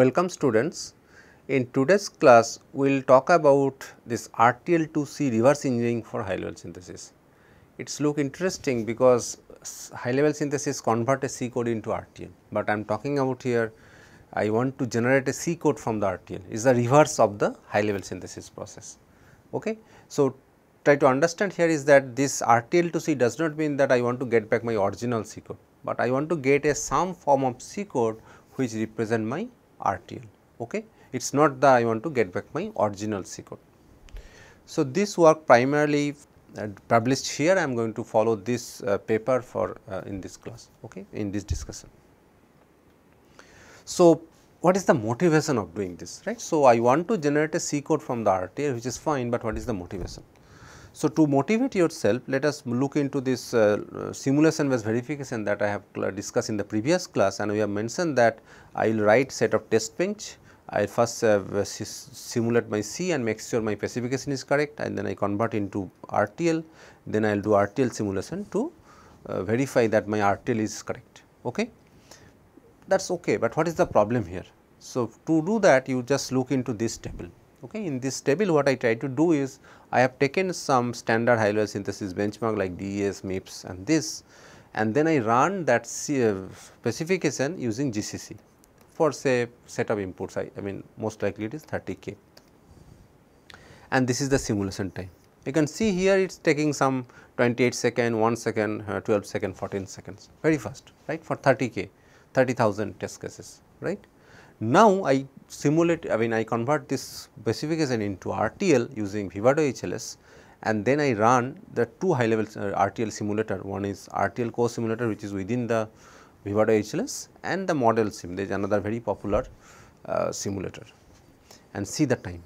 Welcome students. In today's class, we will talk about this RTL2C reverse engineering for high level synthesis. It's look interesting because high level synthesis convert a C code into RTL, but I am talking about here I want to generate a C code from the RTL is the reverse of the high level synthesis process. Okay. So, try to understand here is that this RTL to C does not mean that I want to get back my original C code, but I want to get a some form of C code which represent my RTL. Okay? It is not the I want to get back my original C code. So, this work primarily uh, published here I am going to follow this uh, paper for uh, in this class okay in this discussion. So, what is the motivation of doing this right. So, I want to generate a C code from the RTA which is fine, but what is the motivation so, to motivate yourself, let us look into this uh, simulation based verification that I have discussed in the previous class and we have mentioned that I will write set of test bench. I first uh, simulate my C and make sure my specification is correct and then I convert into RTL, then I will do RTL simulation to uh, verify that my RTL is correct. Okay? That is okay, but what is the problem here? So, to do that you just look into this table. Okay. In this table what I try to do is I have taken some standard high level synthesis benchmark like DES, MIPS and this and then I run that uh, specification using GCC for say set of inputs I, I mean most likely it is 30 k and this is the simulation time. You can see here it is taking some 28 second, 1 second, uh, 12 second, 14 seconds very fast right for 30 k 30,000 test cases right. Now, I simulate I mean I convert this specification into RTL using Vivado HLS and then I run the two high level uh, RTL simulator one is RTL core simulator which is within the Vivado HLS and the model sim there is another very popular uh, simulator and see the time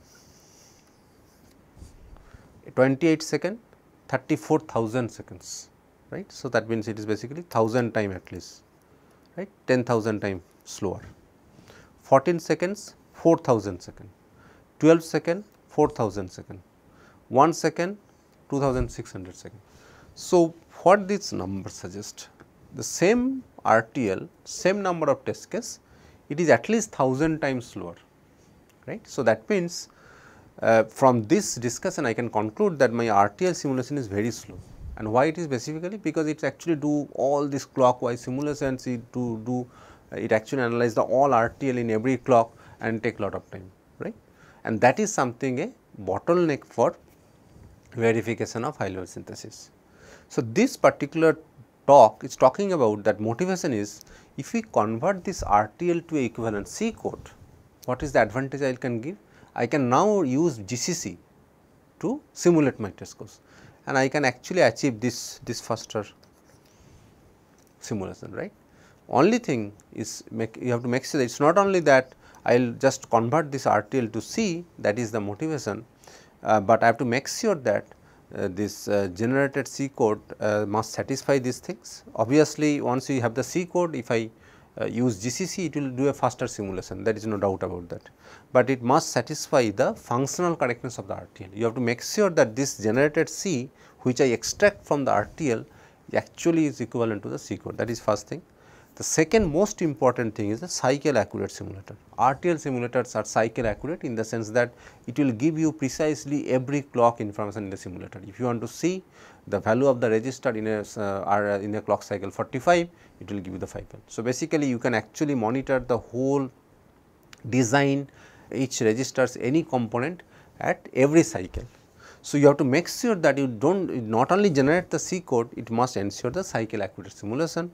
28 second 34,000 seconds right. So, that means it is basically 1000 time at least right 10,000 time slower. 14 seconds 4000 second, 12 second 4000 second, 1 second 2600 second. So, what this number suggests? The same RTL, same number of test case, it is at least 1000 times slower, right. So, that means, uh, from this discussion I can conclude that my RTL simulation is very slow and why it is specifically? because it actually do all this clockwise simulations, it do, do it actually analyze the all RTL in every clock and take lot of time, right. And that is something a bottleneck for verification of high level synthesis. So, this particular talk is talking about that motivation is if we convert this RTL to equivalent C code, what is the advantage I can give? I can now use GCC to simulate my test course and I can actually achieve this, this faster simulation, right. Only thing is make, you have to make sure that it is not only that I will just convert this RTL to C that is the motivation, uh, but I have to make sure that uh, this uh, generated C code uh, must satisfy these things. Obviously, once you have the C code if I uh, use GCC it will do a faster simulation there is no doubt about that, but it must satisfy the functional correctness of the RTL. You have to make sure that this generated C which I extract from the RTL actually is equivalent to the C code that is first thing. The second most important thing is the cycle accurate simulator. RTL simulators are cycle accurate in the sense that it will give you precisely every clock information in the simulator. If you want to see the value of the register in a, uh, in a clock cycle 45, it will give you the 5. So, basically you can actually monitor the whole design each registers any component at every cycle. So, you have to make sure that you do not not only generate the C code, it must ensure the cycle accurate simulation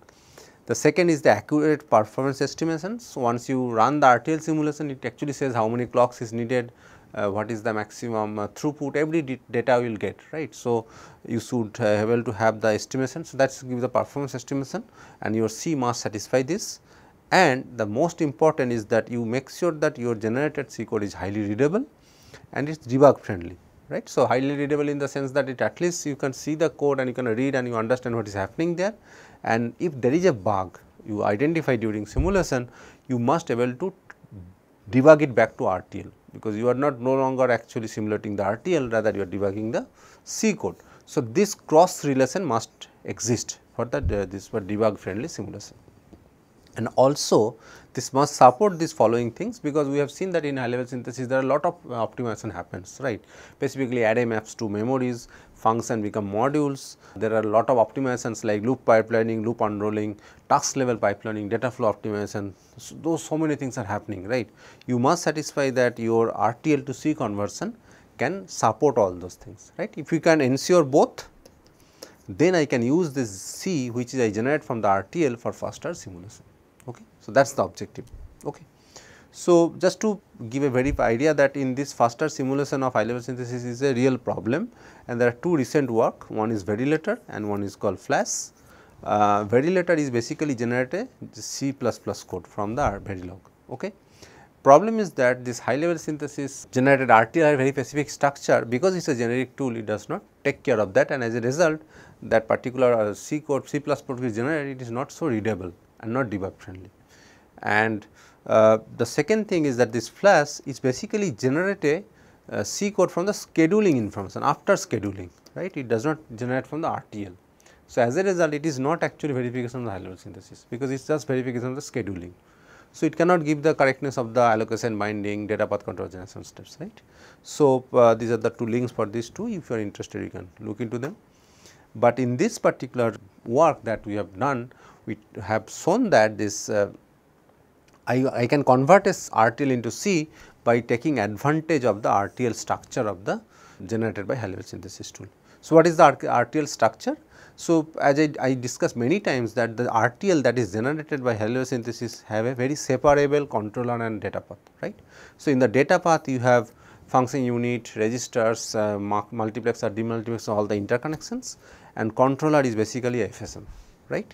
the second is the accurate performance estimations. Once you run the RTL simulation, it actually says how many clocks is needed, uh, what is the maximum uh, throughput, every data will get, right. So, you should uh, able to have the estimation. So, that give the performance estimation and your C must satisfy this. And the most important is that you make sure that your generated C code is highly readable and it is debug friendly right. So, highly readable in the sense that it at least you can see the code and you can read and you understand what is happening there and if there is a bug you identify during simulation you must able to debug it back to RTL because you are not no longer actually simulating the RTL rather you are debugging the C code. So, this cross relation must exist for the uh, this for debug friendly simulation and also this must support these following things because we have seen that in high level synthesis there are a lot of uh, optimization happens right Specifically, array maps to memories function become modules there are a lot of optimizations like loop pipelining loop unrolling task level pipelining data flow optimization so, those so many things are happening right you must satisfy that your rtl to c conversion can support all those things right if you can ensure both then i can use this c which is i generate from the rtl for faster simulation so, that is the objective. Okay. So, just to give a very idea that in this faster simulation of high level synthesis is a real problem and there are two recent work one is Verilator and one is called Flash. Uh, Verilator is basically generate C++ code from the Verilog. Okay. Problem is that this high level synthesis generated RTL very specific structure because it is a generic tool it does not take care of that and as a result that particular uh, C code C++ code is generated it is not so readable and not debug friendly. And uh, the second thing is that this flash is basically generate a C code from the scheduling information after scheduling, right? It does not generate from the RTL. So, as a result it is not actually verification of the high synthesis because it is just verification of the scheduling. So, it cannot give the correctness of the allocation binding data path control generation steps, right. So, uh, these are the two links for these two if you are interested you can look into them. But in this particular work that we have done, we have shown that this uh, I, I can convert this RTL into C by taking advantage of the RTL structure of the generated by Halliwell synthesis tool. So, what is the RTL structure? So, as I, I discussed many times that the RTL that is generated by Halliwell synthesis have a very separable controller and data path, right. So, in the data path you have function unit, registers, uh, multiplexer, demultiplexer, all the interconnections and controller is basically FSM, right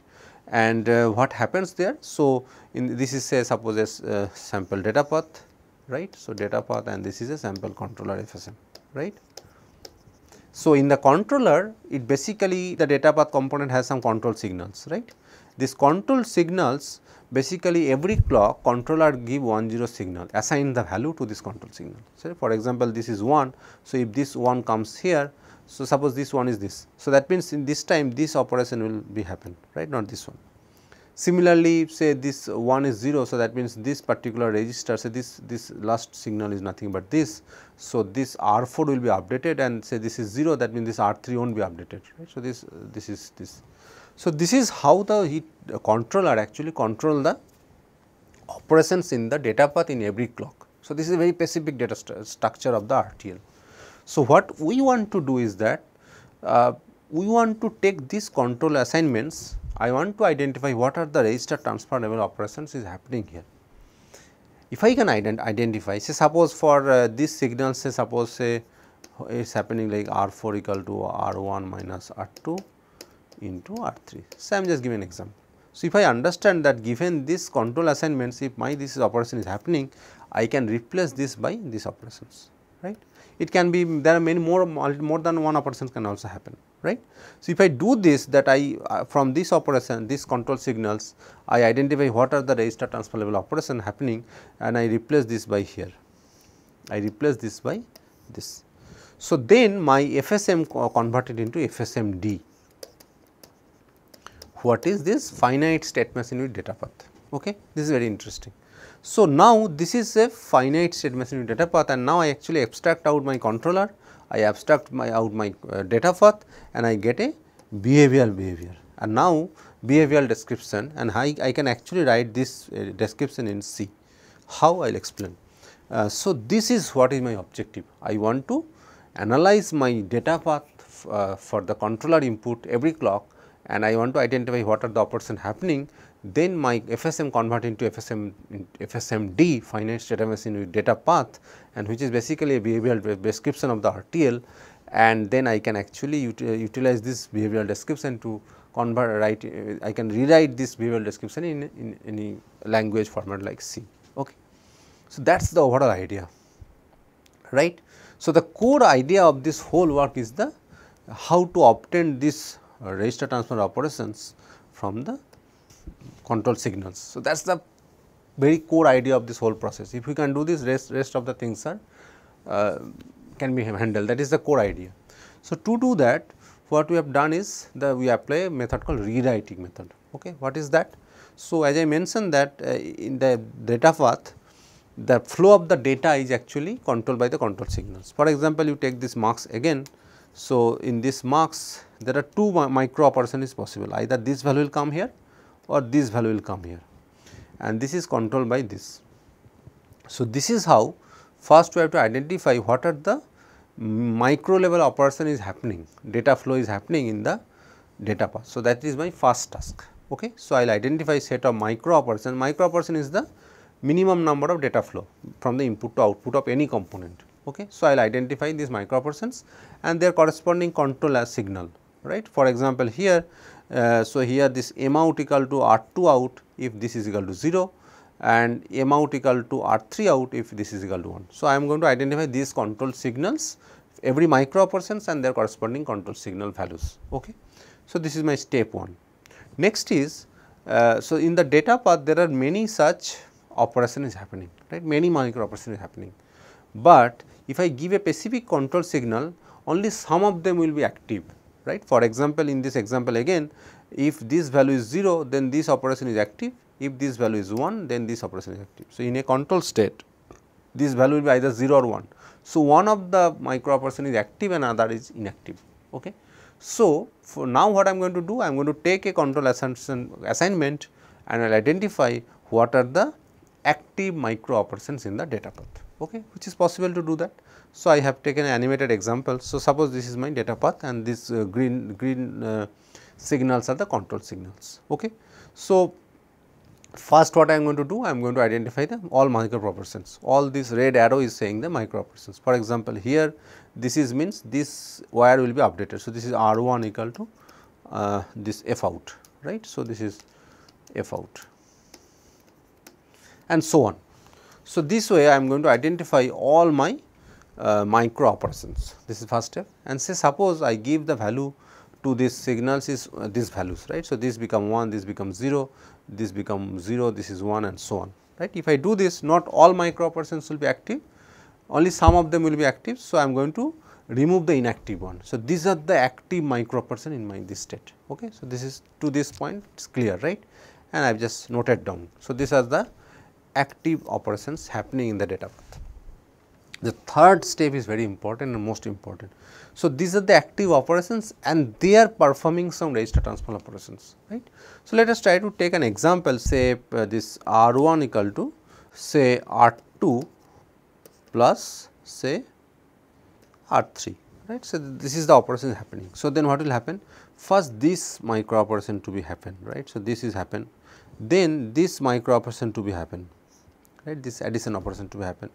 and uh, what happens there? So, in this is say suppose a uh, sample data path right. So, data path and this is a sample controller FSM right. So, in the controller it basically the data path component has some control signals right. This control signals basically every clock controller give 1 0 signal assign the value to this control signal. So, for example, this is 1. So, if this 1 comes here so, suppose this one is this. So, that means in this time this operation will be happen right not this one. Similarly, say this one is 0. So, that means this particular register say this this last signal is nothing but this. So, this R 4 will be updated and say this is 0 that means this R 3 will not be updated right. So, this this is this. So, this is how the heat controller actually control the operations in the data path in every clock. So, this is a very specific data st structure of the RTL. So, what we want to do is that uh, we want to take these control assignments, I want to identify what are the register transfer level operations is happening here. If I can ident identify say suppose for uh, this signal say suppose say it is happening like R 4 equal to R 1 minus R 2 into R 3. So, I am just giving an example. So, if I understand that given this control assignments if my this operation is happening I can replace this by these operations right. It can be there are many more more than one operations can also happen right. So, if I do this that I uh, from this operation these control signals I identify what are the register transfer level operation happening and I replace this by here I replace this by this. So, then my FSM co converted into FSMD. What is this finite state machine with data path? Okay, this is very interesting. So, now this is a finite state machine data path and now I actually abstract out my controller, I abstract my out my uh, data path and I get a behavioral behavior and now behavioral description and I, I can actually write this uh, description in C. How I will explain. Uh, so, this is what is my objective. I want to analyze my data path uh, for the controller input every clock and I want to identify what are the operations happening then my FSM convert into FSM FSMD finite state machine with data path and which is basically a behavioral description of the RTL and then I can actually utilize this behavioral description to convert write I can rewrite this behavioral description in, in any language format like C. Okay. So, that is the overall idea right. So, the core idea of this whole work is the how to obtain this uh, register transfer operations from the control signals. So, that is the very core idea of this whole process. If we can do this, rest, rest of the things are uh, can be handled. That is the core idea. So, to do that, what we have done is that we apply a method called rewriting method. Okay, what is that? So, as I mentioned that uh, in the data path, the flow of the data is actually controlled by the control signals. For example, you take this marks again. So, in this marks, there are two micro operation is possible. Either this value will come here or this value will come here and this is controlled by this. So, this is how first we have to identify what are the micro level operation is happening, data flow is happening in the data path. So, that is my first task. Okay. So, I will identify set of micro operation, micro operation is the minimum number of data flow from the input to output of any component. Okay. So, I will identify these micro operations and their corresponding control signal right. For example, here uh, so, here this m out equal to r 2 out if this is equal to 0 and m out equal to r 3 out if this is equal to 1. So, I am going to identify these control signals every micro operations and their corresponding control signal values. Okay. So, this is my step 1. Next is, uh, so in the data path there are many such operation is happening, right, many micro operation is happening. But if I give a specific control signal, only some of them will be active right. For example, in this example again, if this value is 0, then this operation is active, if this value is 1, then this operation is active. So, in a control state, this value will be either 0 or 1. So, one of the micro operation is active and other is inactive. Okay. So, for now what I am going to do? I am going to take a control assumption assignment and I will identify what are the active micro operations in the data path, okay, which is possible to do that. So, I have taken an animated example. So, suppose this is my data path and these uh, green green uh, signals are the control signals. Okay. So, first what I am going to do, I am going to identify them all micro proportions. All this red arrow is saying the micro proportions. For example, here this is means this wire will be updated. So, this is R 1 equal to uh, this F out right. So, this is F out and so on. So, this way I am going to identify all my uh, micro operations. This is first step and say suppose I give the value to this signals is uh, these values right. So, this become 1, this becomes 0, this become 0, this is 1 and so on right. If I do this not all micro operations will be active only some of them will be active. So, I am going to remove the inactive one. So, these are the active micro person in my this state ok. So, this is to this point it is clear right and I have just noted down. So, these are the active operations happening in the data. The third step is very important and most important. So, these are the active operations and they are performing some register transfer operations, right. So, let us try to take an example say uh, this R1 equal to say R2 plus say R3, right. So, this is the operation happening. So, then what will happen? First this micro operation to be happen, right. So, this is happen, then this micro operation to be happen, right, this addition operation to be happen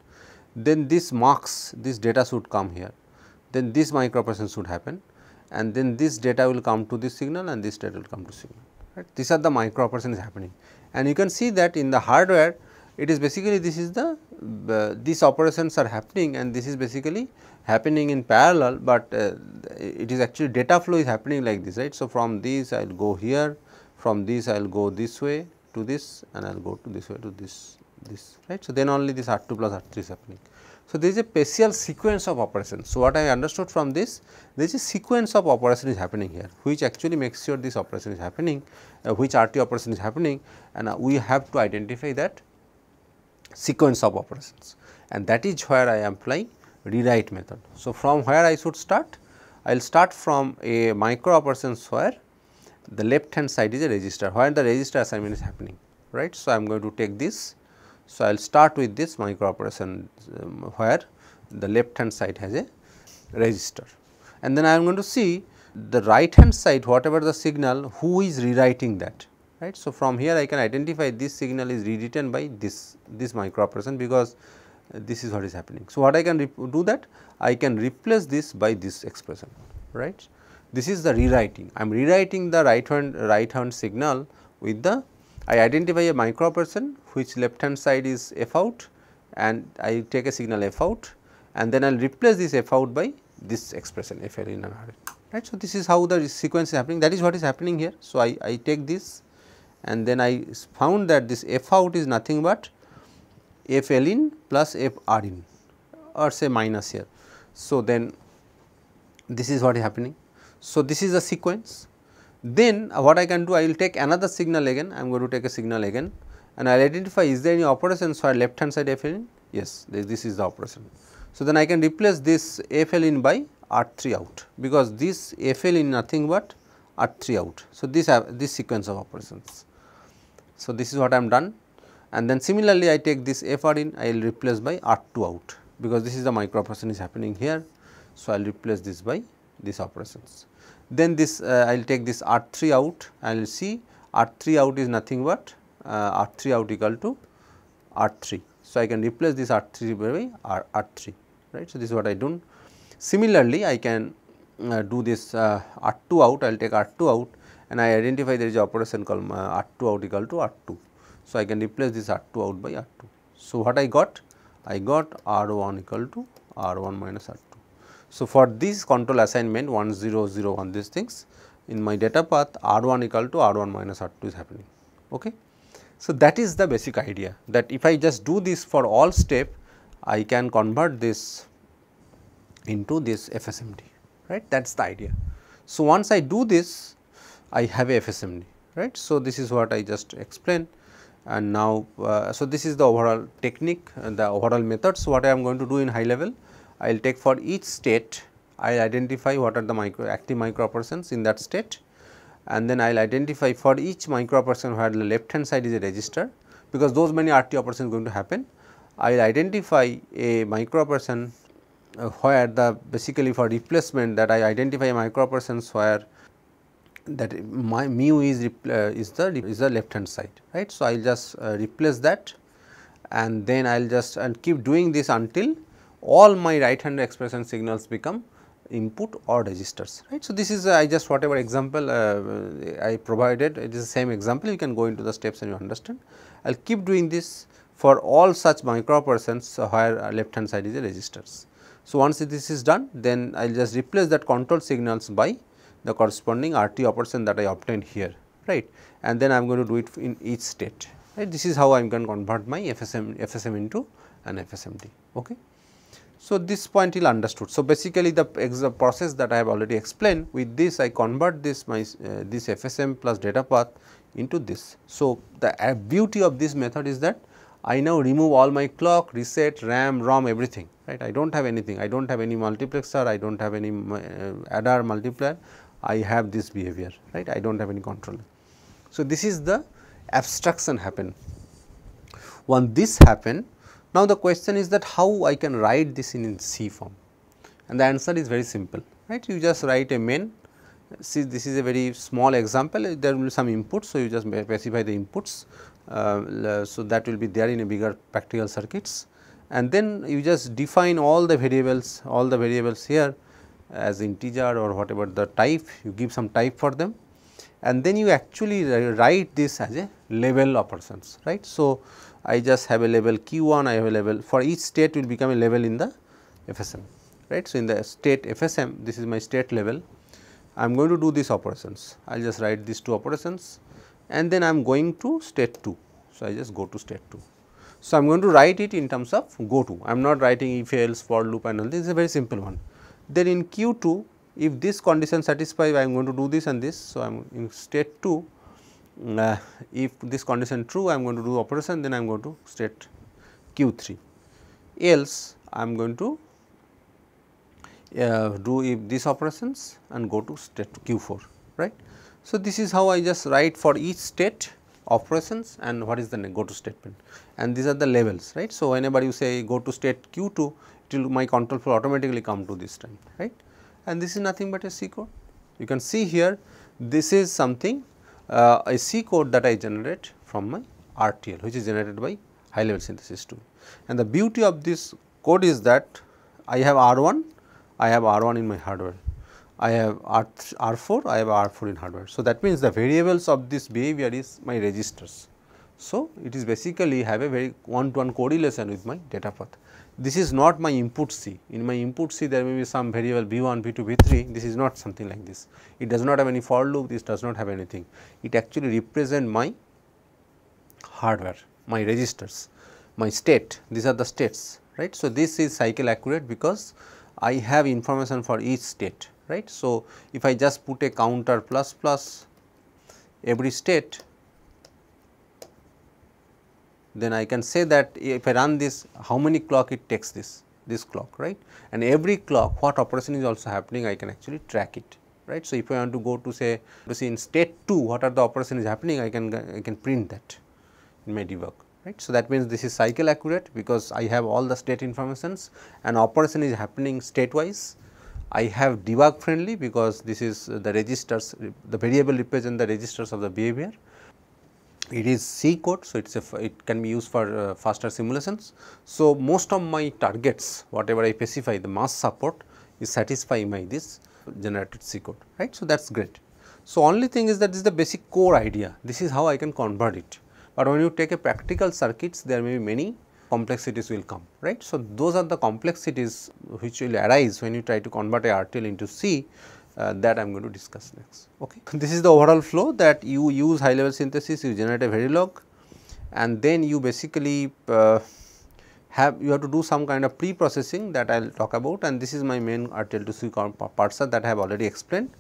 then this marks this data should come here, then this micropression should happen and then this data will come to this signal and this data will come to signal. Right. These are the microoperations happening and you can see that in the hardware it is basically this is the uh, these operations are happening and this is basically happening in parallel, but uh, it is actually data flow is happening like this right. So, from this I will go here, from this I will go this way to this and I will go to this way to this this right. So, then only this R 2 plus R 3 is happening. So, there is a special sequence of operations. So, what I understood from this there is a sequence of operation is happening here which actually makes sure this operation is happening uh, which R t operation is happening and uh, we have to identify that sequence of operations and that is where I am applying rewrite method. So, from where I should start? I will start from a micro operations where the left hand side is a register where the register assignment is happening right. So, I am going to take this so, I will start with this micro operation um, where the left hand side has a resistor and then I am going to see the right hand side whatever the signal who is rewriting that right. So, from here I can identify this signal is rewritten by this this micro operation because uh, this is what is happening. So, what I can do that I can replace this by this expression right. This is the rewriting I am rewriting the right hand right hand signal with the I identify a micro person which left hand side is f out and I take a signal f out and then I will replace this f out by this expression f l in and array right. So, this is how the sequence is happening that is what is happening here. So, I, I take this and then I found that this f out is nothing but f l in plus f r in or say minus here. So, then this is what is happening. So, this is the sequence then uh, what I can do, I will take another signal again, I am going to take a signal again and I will identify is there any operation. So, left hand side in? yes this, is the operation. So, then I can replace this in by R3 out because this in nothing but R3 out. So, this this sequence of operations. So, this is what I am done and then similarly I take this FR in I will replace by R2 out because this is the micro operation is happening here. So, I will replace this by these operations. Then this I uh, will take this R 3 out and will see R 3 out is nothing but uh, R 3 out equal to R 3. So, I can replace this R 3 by R R 3 right. So, this is what I do. Similarly, I can uh, do this uh, R 2 out, I will take R 2 out and I identify there is operation called uh, R 2 out equal to R 2. So, I can replace this R 2 out by R 2. So, what I got? I got R 1 equal to R 1 minus R 2. So, for this control assignment 1001 these things in my data path R 1 equal to R 1 minus R 2 is happening. Okay. So, that is the basic idea that if I just do this for all step I can convert this into this FSMD right that is the idea. So, once I do this I have a FSMD right. So, this is what I just explained and now uh, so this is the overall technique and the overall method. So, what I am going to do in high level I will take for each state I will identify what are the micro active micro operations in that state and then I will identify for each micro operation where the left hand side is a register because those many RT operations going to happen. I will identify a micro operation uh, where the basically for replacement that I identify a micro operations where that my mu is uh, is the is the left hand side right. So, I will just uh, replace that and then I will just and keep doing this until all my right hand expression signals become input or registers right. So, this is uh, I just whatever example uh, uh I provided it is the same example you can go into the steps and you understand. I will keep doing this for all such micro uh, where left hand side is the registers. So, once this is done then I will just replace that control signals by the corresponding RT operation that I obtained here right and then I am going to do it in each state right. This is how I am going to convert my FSM, FSM into an FSMD. Okay. So, this point is understood. So, basically the process that I have already explained with this I convert this my uh, this FSM plus data path into this. So, the uh, beauty of this method is that I now remove all my clock, reset, RAM, ROM everything right. I do not have anything, I do not have any multiplexer, I do not have any uh, adder multiplier, I have this behavior right, I do not have any controller. So, this is the abstraction happen. When this happen now, the question is that how I can write this in C form and the answer is very simple right. You just write a main see this is a very small example there will be some inputs. So, you just specify the inputs. Uh, so, that will be there in a bigger practical circuits and then you just define all the variables all the variables here as integer or whatever the type you give some type for them and then you actually write this as a level operations right. So, I just have a level Q1 I have a level for each state will become a level in the FSM right. So, in the state FSM this is my state level. I am going to do these operations I will just write these two operations and then I am going to state 2. So, I just go to state 2. So, I am going to write it in terms of go to I am not writing if else for loop and all this is a very simple one. Then in Q2 if this condition satisfies I am going to do this and this. So, I am in state 2 Mm, uh, if this condition true I am going to do operation then I am going to state q 3 else I am going to uh, do if these operations and go to state q 4 right. So, this is how I just write for each state operations and what is the go to statement and these are the levels right. So, whenever you say go to state q 2 it will my control flow automatically come to this time right and this is nothing but a C code. You can see here this is something uh, a C code that I generate from my RTL which is generated by high level synthesis tool. And the beauty of this code is that I have R1, I have R1 in my hardware, I have R R4, I have R4 in hardware. So, that means the variables of this behavior is my registers. So, it is basically have a very one to one correlation with my data path this is not my input C. In my input C there may be some variable B1, B2, B3, this is not something like this. It does not have any for loop, this does not have anything. It actually represent my hardware, my registers, my state, these are the states, right. So, this is cycle accurate because I have information for each state, right. So, if I just put a counter plus plus every state then I can say that if I run this how many clock it takes this this clock right and every clock what operation is also happening I can actually track it right. So, if I want to go to say to see in state 2 what are the operation is happening I can I can print that in my debug right. So, that means this is cycle accurate because I have all the state informations and operation is happening state wise. I have debug friendly because this is the registers the variable represent the registers of the behavior it is C code. So, it is a it can be used for uh, faster simulations. So, most of my targets whatever I specify the mass support is satisfying my this generated C code right. So, that is great. So, only thing is that this is the basic core idea this is how I can convert it, but when you take a practical circuits there may be many complexities will come right. So, those are the complexities which will arise when you try to convert a RTL into C uh, that I am going to discuss next. Okay. This is the overall flow that you use high level synthesis, you generate a Verilog and then you basically uh, have you have to do some kind of pre-processing that I will talk about and this is my main RTL2C parser that I have already explained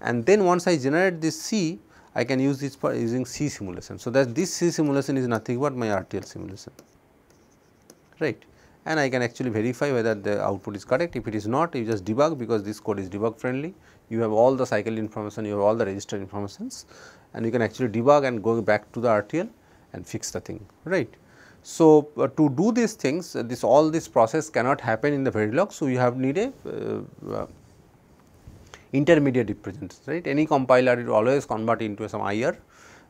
and then once I generate this C I can use this for using C simulation. So, that this C simulation is nothing but my RTL simulation right and I can actually verify whether the output is correct. If it is not, you just debug because this code is debug friendly. You have all the cycle information, you have all the register informations and you can actually debug and go back to the RTL and fix the thing, right. So, uh, to do these things, uh, this all this process cannot happen in the Verilog. So, you have need a uh, uh intermediate representation, right. Any compiler will always convert into some IR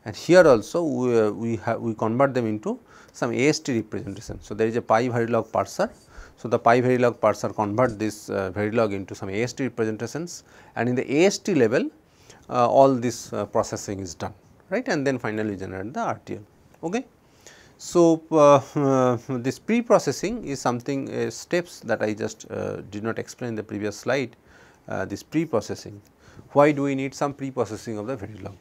and here also we, uh, we, we convert them into some AST representation. So, there is a pi Verilog parser. So, the pi Verilog parser convert this uh, Verilog into some AST representations and in the AST level uh, all this uh, processing is done right and then finally generate the RTL. Okay. So, uh, uh, this pre-processing is something uh, steps that I just did not explain in the previous slide this pre-processing. Why do we need some pre-processing of the Verilog?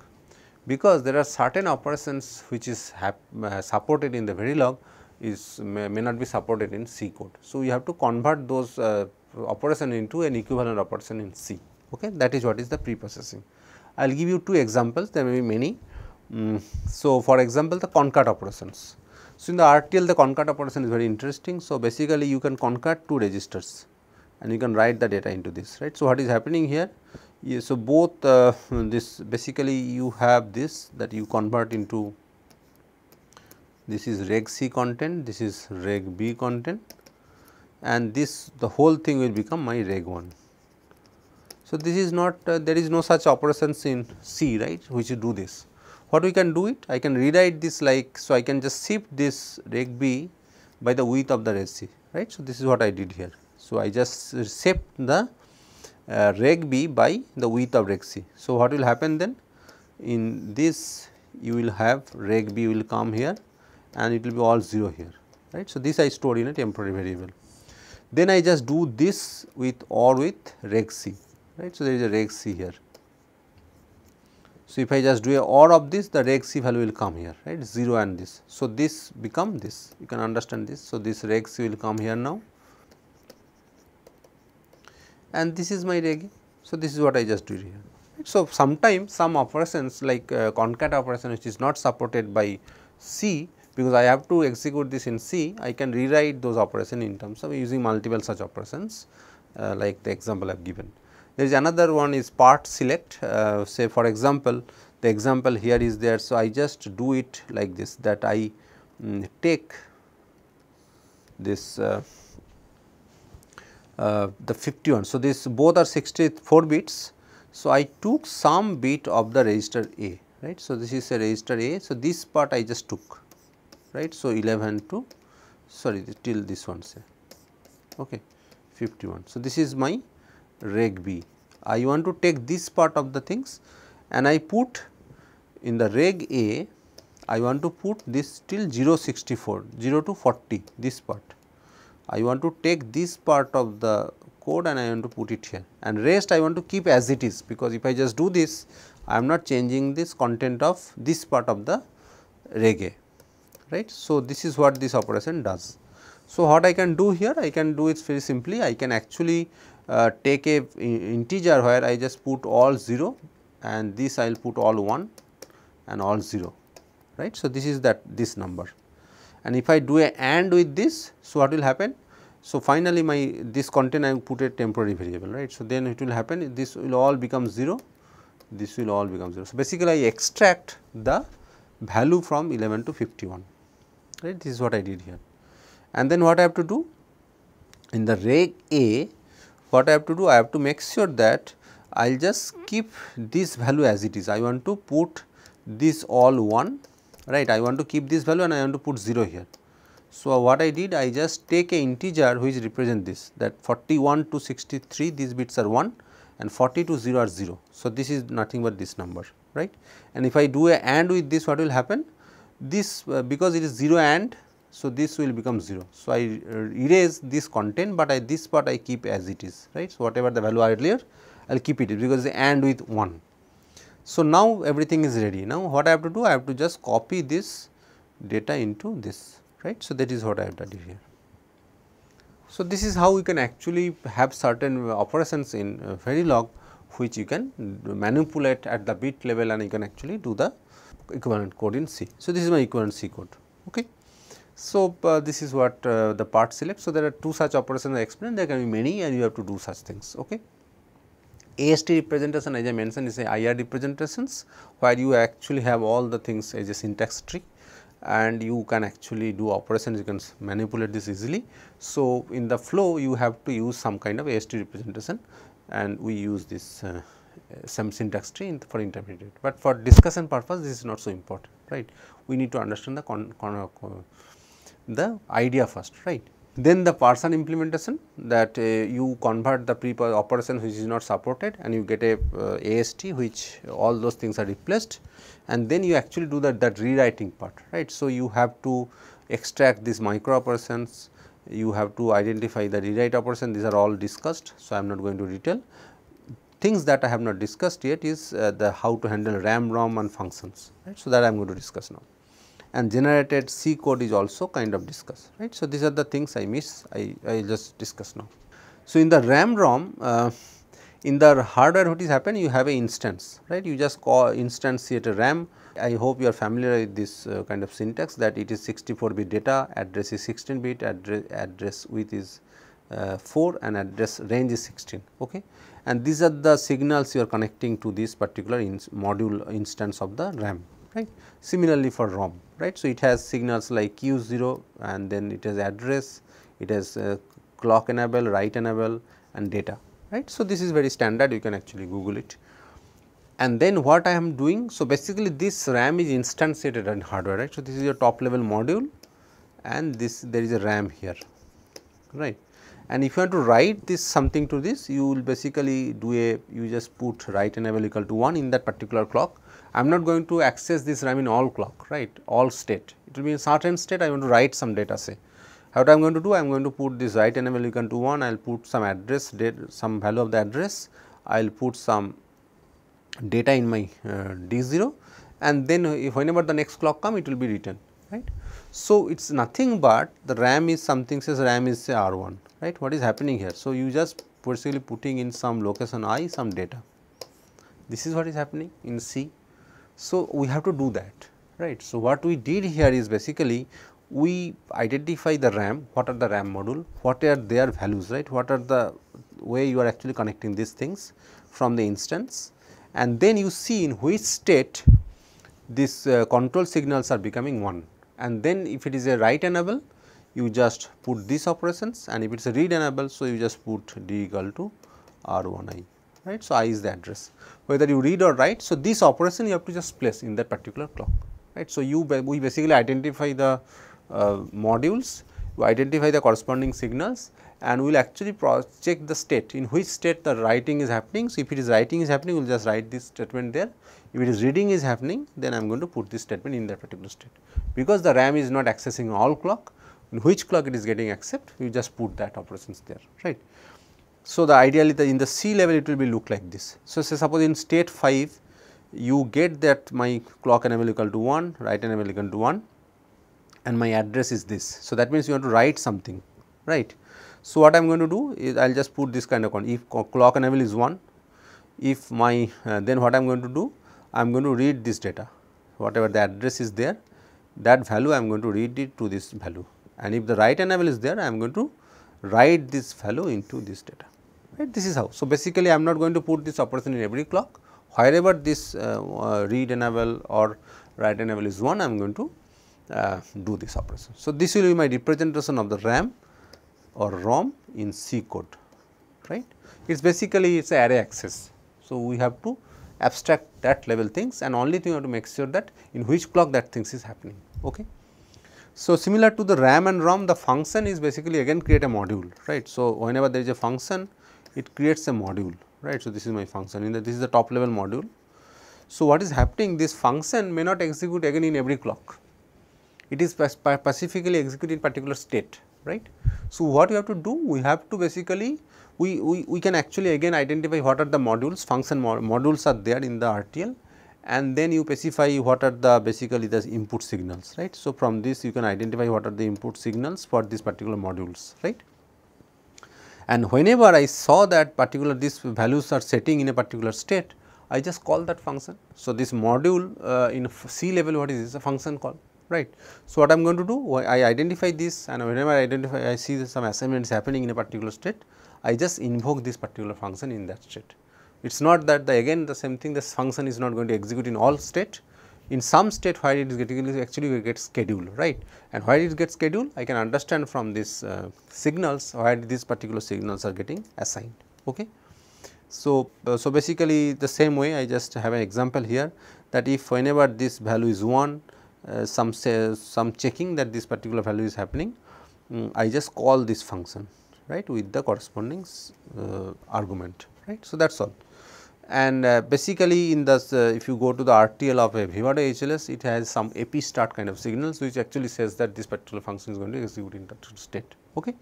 because there are certain operations which is uh, supported in the Verilog is may, may, not be supported in C code. So, you have to convert those uh, operation into an equivalent operation in C okay that is what is the preprocessing. I will give you two examples there may be many. Mm, so, for example, the concat operations. So, in the RTL the concat operation is very interesting. So, basically you can concat two registers and you can write the data into this right. So, what is happening here yeah, so, both uh, this basically you have this that you convert into this is reg C content, this is reg B content and this the whole thing will become my reg 1. So, this is not uh, there is no such operations in C right which you do this. What we can do it I can rewrite this like so I can just shift this reg B by the width of the reg C right. So, this is what I did here. So, I just shift the uh, reg B by the width of reg C. So, what will happen then? In this you will have reg B will come here and it will be all 0 here right. So, this I store in a temporary variable. Then I just do this with or with reg C right. So, there is a reg C here. So, if I just do a OR of this the reg C value will come here right 0 and this. So, this become this you can understand this. So, this reg C will come here now and this is my reggae. So, this is what I just did here. So, sometimes some operations like uh, concat operation which is not supported by C because I have to execute this in C, I can rewrite those operation in terms of using multiple such operations uh, like the example I have given. There is another one is part select uh, say for example, the example here is there. So, I just do it like this that I um, take this uh, uh, the 51. So, this both are 64 bits. So, I took some bit of the register A, right. So, this is a register A. So, this part I just took, right. So, 11 to sorry till this one say, okay, 51. So, this is my reg B. I want to take this part of the things and I put in the reg A, I want to put this till 064, 0 to 40, this part I want to take this part of the code and I want to put it here and rest I want to keep as it is because if I just do this I am not changing this content of this part of the reggae right. So, this is what this operation does. So, what I can do here I can do it very simply I can actually uh, take a integer where I just put all 0 and this I will put all 1 and all 0 right. So, this is that this number and if I do a AND with this so what will happen so, finally, my this content I put a temporary variable right. So, then it will happen this will all become 0 this will all become 0. So, basically I extract the value from 11 to 51 right this is what I did here and then what I have to do in the reg A what I have to do I have to make sure that I will just keep this value as it is I want to put this all 1 right I want to keep this value and I want to put 0 here so, what I did I just take a integer which represent this that 41 to 63 these bits are 1 and 40 to 0 are 0. So, this is nothing but this number right and if I do a AND with this what will happen this uh, because it is 0 AND so this will become 0. So, I uh, erase this content, but I this part I keep as it is right. So, whatever the value earlier I will keep it because the AND with 1. So, now everything is ready now what I have to do I have to just copy this data into this right. So, that is what I have done here. So, this is how we can actually have certain operations in Verilog which you can manipulate at the bit level and you can actually do the equivalent code in C. So, this is my equivalent C code. Okay. So, uh, this is what uh, the part select. So, there are two such operations I explained there can be many and you have to do such things. Okay. AST representation as I mentioned is a IR representations where you actually have all the things as a syntax tree and you can actually do operations, you can manipulate this easily. So, in the flow you have to use some kind of AST representation and we use this uh, some syntax tree in for intermediate, but for discussion purpose this is not so important right. We need to understand the con, con, uh, con the idea first right. Then the Parson implementation that uh, you convert the pre operation which is not supported and you get a uh, AST which all those things are replaced and then you actually do that, that rewriting part right. So, you have to extract these micro operations, you have to identify the rewrite operation these are all discussed. So, I am not going to detail. Things that I have not discussed yet is uh, the how to handle RAM, ROM and functions right. So, that I am going to discuss now and generated C code is also kind of discussed, right. So, these are the things I miss, I, I just discuss now. So, in the RAM ROM, uh, in the hardware what is happening, you have a instance, right. You just call instantiate a RAM. I hope you are familiar with this uh, kind of syntax that it is 64 bit data, address is 16 bit, address, address width is uh, 4 and address range is 16 okay and these are the signals you are connecting to this particular ins module instance of the ram right. Similarly for ROM, right. So, it has signals like Q0 and then it has address, it has uh, clock enable, write enable and data, right. So, this is very standard you can actually Google it. And then what I am doing, so basically this RAM is instantiated in hardware, right. So, this is your top level module and this there is a RAM here, right. And if you want to write this something to this, you will basically do a, you just put write enable equal to 1 in that particular clock I am not going to access this RAM in all clock, right, all state. It will be in certain state I want to write some data say. What I am going to do, I am going to put this write enable equal to 1, I will put some address, date, some value of the address, I will put some data in my uh, D0 and then uh, whenever the next clock come, it will be written, right. So, it is nothing but the RAM is something says RAM is say R1, right. What is happening here? So, you just basically putting in some location i some data. This is what is happening in C. So, we have to do that right. So, what we did here is basically we identify the RAM, what are the RAM module, what are their values right, what are the way you are actually connecting these things from the instance and then you see in which state these uh, control signals are becoming 1 and then if it is a write enable you just put these operations and if it is a read enable so you just put d equal to r1i right. So, i is the address whether you read or write. So, this operation you have to just place in that particular clock right. So, you we basically identify the uh, modules, we identify the corresponding signals and we will actually check the state in which state the writing is happening. So, if it is writing is happening, we will just write this statement there. If it is reading is happening, then I am going to put this statement in that particular state. Because the RAM is not accessing all clock, in which clock it is getting accept, you just put that operations there, right. So, the ideally the in the C level it will be look like this. So, say suppose in state 5 you get that my clock enable equal to 1, right enable equal to 1 and my address is this. So, that means you have to write something right. So, what I am going to do is I will just put this kind of con if clock enable is 1 if my uh, then what I am going to do I am going to read this data whatever the address is there that value I am going to read it to this value and if the right enable is there I am going to write this value into this data right this is how. So, basically I am not going to put this operation in every clock wherever this uh, uh read enable or write enable is 1 I am going to uh, do this operation. So, this will be my representation of the RAM or ROM in C code right. It is basically it is array access. So, we have to abstract that level things and only thing you have to make sure that in which clock that things is happening. Okay. So, similar to the RAM and ROM the function is basically again create a module right. So, whenever there is a function it creates a module right. So, this is my function in this is the top level module. So, what is happening this function may not execute again in every clock it is specifically executed in particular state right. So, what you have to do we have to basically we, we, we can actually again identify what are the modules function modules are there in the RTL and then you specify what are the basically the input signals right. So, from this you can identify what are the input signals for these particular modules right and whenever I saw that particular these values are setting in a particular state, I just call that function. So, this module uh, in C level what is this? a function call right. So, what I am going to do? I identify this and whenever I identify I see some assignments happening in a particular state, I just invoke this particular function in that state. It is not that the again the same thing this function is not going to execute in all state, in some state where it is getting actually we get schedule right and where it gets scheduled, I can understand from these uh, signals where these particular signals are getting assigned. Okay. So, uh, so basically the same way I just have an example here that if whenever this value is 1 uh, some say, some checking that this particular value is happening um, I just call this function right with the corresponding uh, argument right. So, that is all and uh, basically in this uh, if you go to the RTL of a uh, Vivado HLS it has some AP start kind of signals which actually says that this particular function is going to execute in that state. Okay.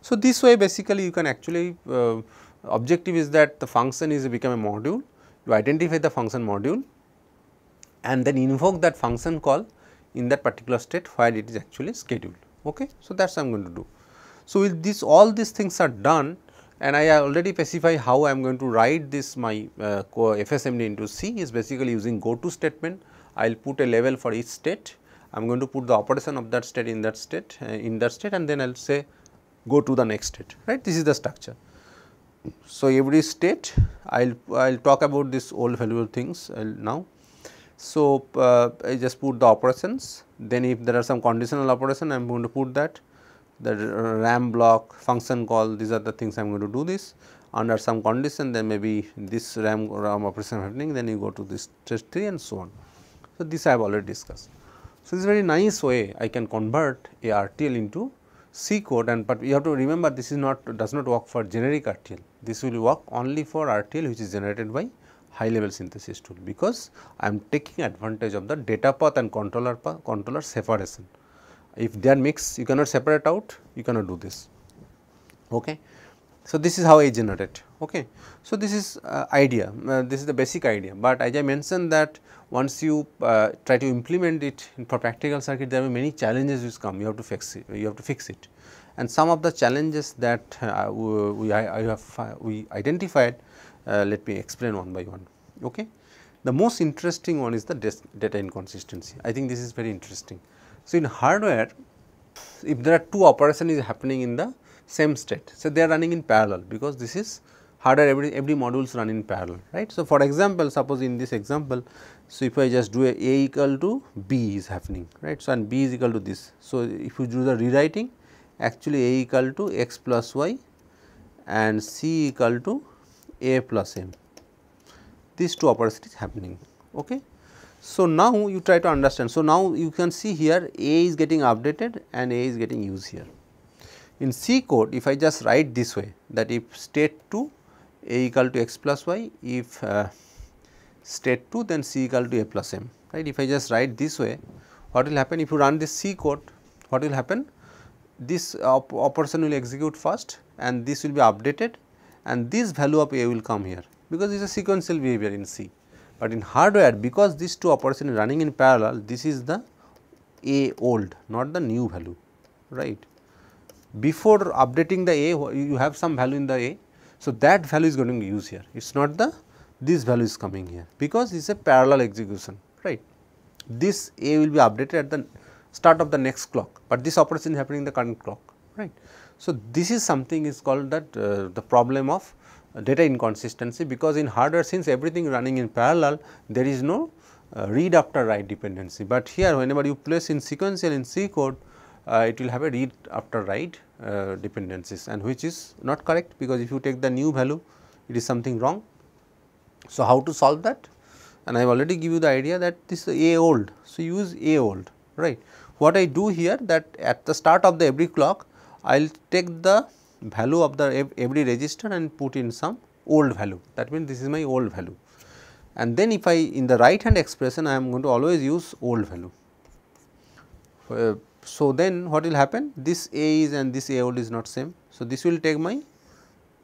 So, this way basically you can actually uh, objective is that the function is become a module you identify the function module and then invoke that function call in that particular state while it is actually scheduled. Okay. So, that is I am going to do. So, with this all these things are done and I already specify how I am going to write this my uh, FSMD into C is basically using go to statement. I will put a level for each state. I am going to put the operation of that state in that state uh, in that state and then I will say go to the next state right this is the structure. So, every state I will I will talk about this all valuable things uh, now. So, uh, I just put the operations then if there are some conditional operation I am going to put that the RAM block, function call, these are the things I am going to do this. Under some condition there may be this RAM, RAM operation happening, then you go to this test 3 and so on. So, this I have already discussed. So, this is very nice way I can convert a RTL into C code and but you have to remember this is not does not work for generic RTL. This will work only for RTL which is generated by high level synthesis tool because I am taking advantage of the data path and controller path, controller separation. If they are mixed, you cannot separate out, you cannot do this. Okay. So, this is how I generate. Okay. So, this is uh, idea, uh, this is the basic idea, but as I mentioned that once you uh, try to implement it for practical circuit, there are many challenges which come, you have to fix it, you have to fix it. And some of the challenges that uh, we, I, I have, uh, we identified, uh, let me explain one by one. Okay. The most interesting one is the data inconsistency. I think this is very interesting. So, in hardware if there are two operation is happening in the same state. So, they are running in parallel because this is hardware every, every modules run in parallel right. So, for example, suppose in this example, so if I just do a, a equal to B is happening right. So, and B is equal to this. So, if you do the rewriting actually A equal to x plus y and C equal to A plus m this two operations is happening. Okay. So, now you try to understand. So, now you can see here A is getting updated and A is getting used here. In C code if I just write this way that if state 2 A equal to x plus y if uh, state 2 then C equal to A plus m right. If I just write this way what will happen if you run this C code what will happen this op operation will execute first and this will be updated and this value of A will come here because it is a sequential behavior in C. But in hardware because these two operations running in parallel this is the A old not the new value right. Before updating the A you have some value in the A. So, that value is going to be used here it is not the this value is coming here because it is a parallel execution right. This A will be updated at the start of the next clock, but this operation is happening in the current clock right. So, this is something is called that uh, the problem of data inconsistency because in hardware since everything running in parallel there is no uh, read after write dependency, but here whenever you place in sequential in C code uh, it will have a read after write uh, dependencies and which is not correct because if you take the new value it is something wrong. So, how to solve that and I have already give you the idea that this A old, so use A old right. What I do here that at the start of the every clock I will take the value of the every register and put in some old value that means this is my old value and then if I in the right hand expression I am going to always use old value. Uh, so, then what will happen this A is and this A old is not same. So, this will take my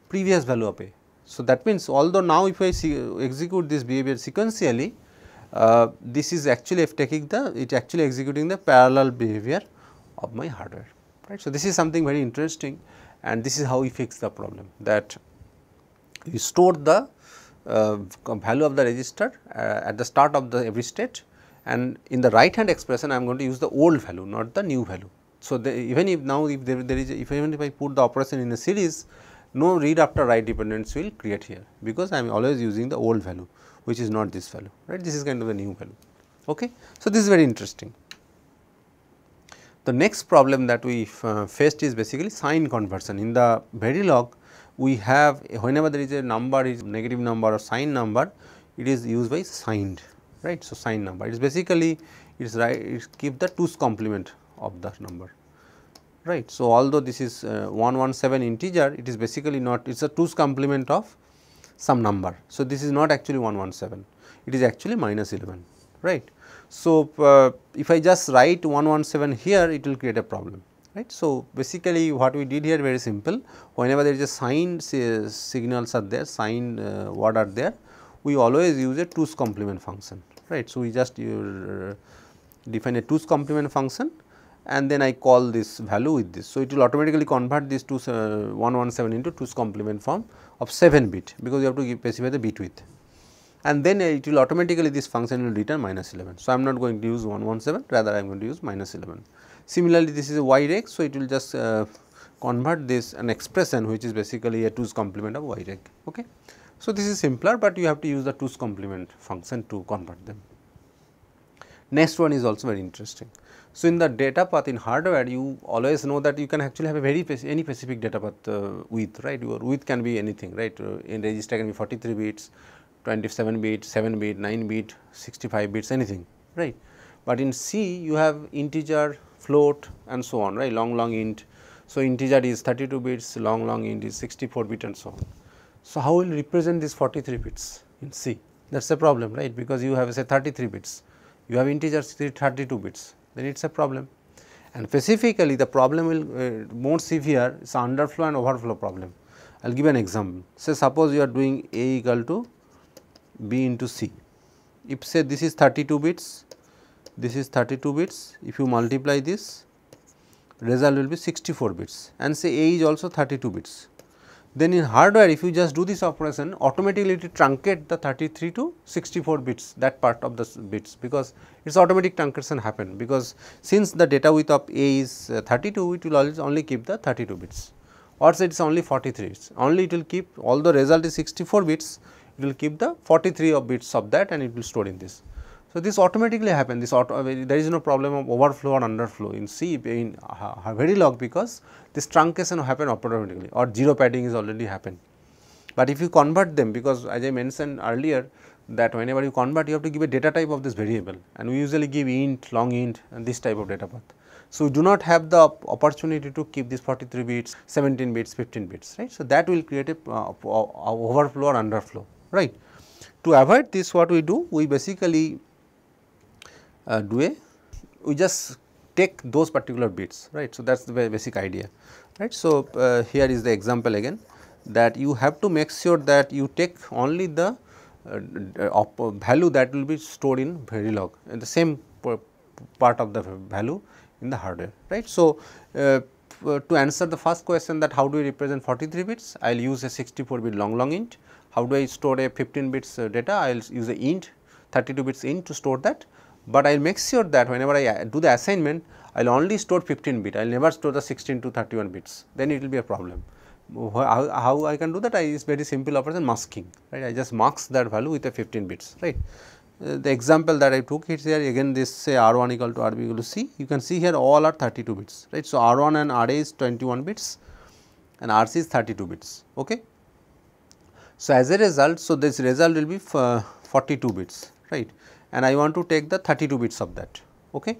previous value of A. So, that means although now if I execute this behavior sequentially uh, this is actually taking the it actually executing the parallel behavior of my hardware right. So, this is something very interesting and this is how we fix the problem that we store the uh, value of the register uh, at the start of the every state and in the right hand expression I am going to use the old value not the new value. So, the, even if now if there, there is if even if I put the operation in a series no read after write dependence will create here because I am always using the old value which is not this value right this is kind of the new value. Okay. So, this is very interesting. The next problem that we uh, faced is basically sign conversion. In the Verilog, we have whenever there is a number is negative number or sign number, it is used by signed, right. So, sign number it is basically it is right it keep the 2's complement of the number, right. So, although this is uh, 117 integer, it is basically not it is a 2's complement of some number. So, this is not actually 117, it is actually minus 11, right. So, uh, if I just write 117 here it will create a problem right. So, basically what we did here very simple whenever there is a sign signals are there sign uh, word are there we always use a 2's complement function right. So, we just uh, define a 2's complement function and then I call this value with this. So, it will automatically convert this to uh, 117 into 2's complement form of 7 bit because you have to give specify the bit width and then it will automatically this function will return minus 11. So, I am not going to use 117 rather I am going to use minus 11. Similarly, this is a y reg. So, it will just uh, convert this an expression which is basically a 2's complement of y reg. Okay. So, this is simpler, but you have to use the 2's complement function to convert them. Next one is also very interesting. So, in the data path in hardware, you always know that you can actually have a very any specific data path uh, width, right? Your width can be anything, right? Uh, in register can be 43 bits, 27 bit, 7 bit, 9 bit, 65 bits anything right. But in C you have integer, float and so on right long long int. So, integer is 32 bits, long long int is 64 bit and so on. So, how will represent this 43 bits in C that is a problem right because you have say 33 bits, you have integers 32 bits then it is a problem and specifically the problem will uh, more severe it is underflow and overflow problem. I will give an example. Say suppose you are doing A equal to B into C. If say this is 32 bits, this is 32 bits, if you multiply this result will be 64 bits and say A is also 32 bits. Then in hardware if you just do this operation automatically it will truncate the 33 to 64 bits that part of the bits because it is automatic truncation happen because since the data width of A is uh, 32 it will always only keep the 32 bits or say it is only 43 bits only it will keep although result is 64 bits it will keep the 43 of bits of that and it will store in this. So, this automatically happen this auto, uh, there is no problem of overflow or underflow in C in uh, uh very log because this truncation happen automatically or zero padding is already happen. But if you convert them because as I mentioned earlier that whenever you convert you have to give a data type of this variable and we usually give int, long int and this type of data path. So, do not have the opportunity to keep this 43 bits, 17 bits, 15 bits right. So, that will create a uh, uh overflow or underflow right. To avoid this what we do? We basically uh, do a, we just take those particular bits, right. So, that is the basic idea, right. So, uh, here is the example again that you have to make sure that you take only the uh, uh value that will be stored in Verilog and the same part of the value in the hardware, right. So, uh, to answer the first question that how do we represent 43 bits, I will use a 64 bit long long int how do I store a 15 bits uh, data? I will use a int 32 bits int to store that, but I will make sure that whenever I uh, do the assignment, I will only store 15 bit, I will never store the 16 to 31 bits, then it will be a problem. How, how I can do that? I use very simple operation masking, right. I just mask that value with a 15 bits, right. Uh, the example that I took is here again this say R1 equal to RB equal to C, you can see here all are 32 bits, right. So, R1 and RA is 21 bits and RC is 32 bits, okay. So, as a result, so this result will be uh, 42 bits, right, and I want to take the 32 bits of that, okay.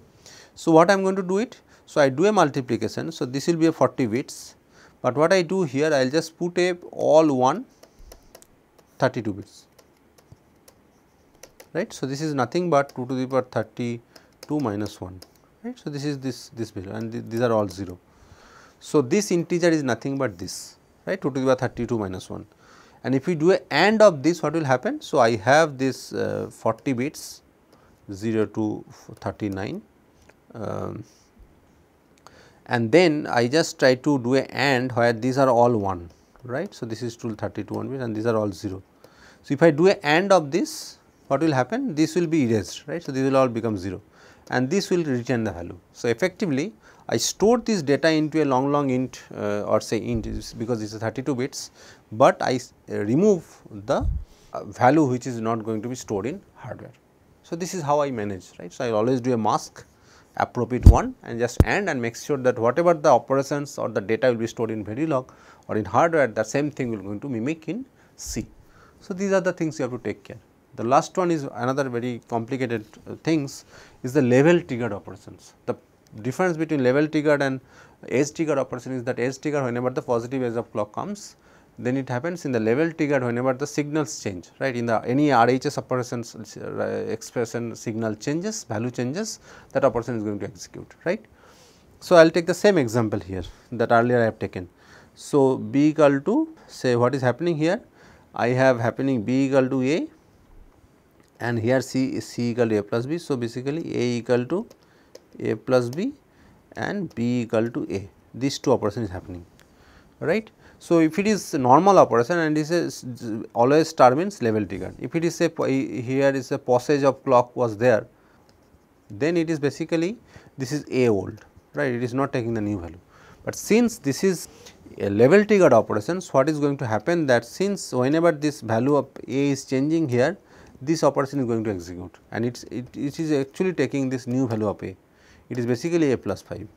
So, what I am going to do it? So, I do a multiplication, so this will be a 40 bits, but what I do here, I will just put a all 1 32 bits, right. So, this is nothing but 2 to the power 32 minus 1, right. So, this is this, this value and th these are all 0. So, this integer is nothing but this, right, 2 to the power 32 minus 1. And if we do a AND of this what will happen? So, I have this uh, 40 bits 0 to 39 um, and then I just try to do a AND where these are all 1 right. So, this is to 32 1 bits and these are all 0. So, if I do a AND of this what will happen? This will be erased right. So, these will all become 0 and this will return the value. So, effectively I store this data into a long long int uh, or say int because this is 32 bits, but I uh, remove the uh, value which is not going to be stored in hardware. So, this is how I manage right. So, I always do a mask appropriate one and just and and make sure that whatever the operations or the data will be stored in Verilog or in hardware the same thing will going to mimic in C. So, these are the things you have to take care. The last one is another very complicated uh, things is the level triggered operations. The difference between level triggered and edge triggered operation is that edge triggered whenever the positive edge of clock comes then it happens in the level triggered whenever the signals change right in the any RHS operations uh, expression signal changes value changes that operation is going to execute right. So, I will take the same example here that earlier I have taken. So, B equal to say what is happening here I have happening B equal to A and here C is C equal to A plus B. So, basically A equal to A plus B and B equal to A these two operation is happening right. So, if it is normal operation and is always star means level trigger if it is a here is a passage of clock was there then it is basically this is A old right it is not taking the new value. But since this is a level triggered operations what is going to happen that since whenever this value of A is changing here this operation is going to execute and it's, it, it is actually taking this new value of a, it is basically a plus 5.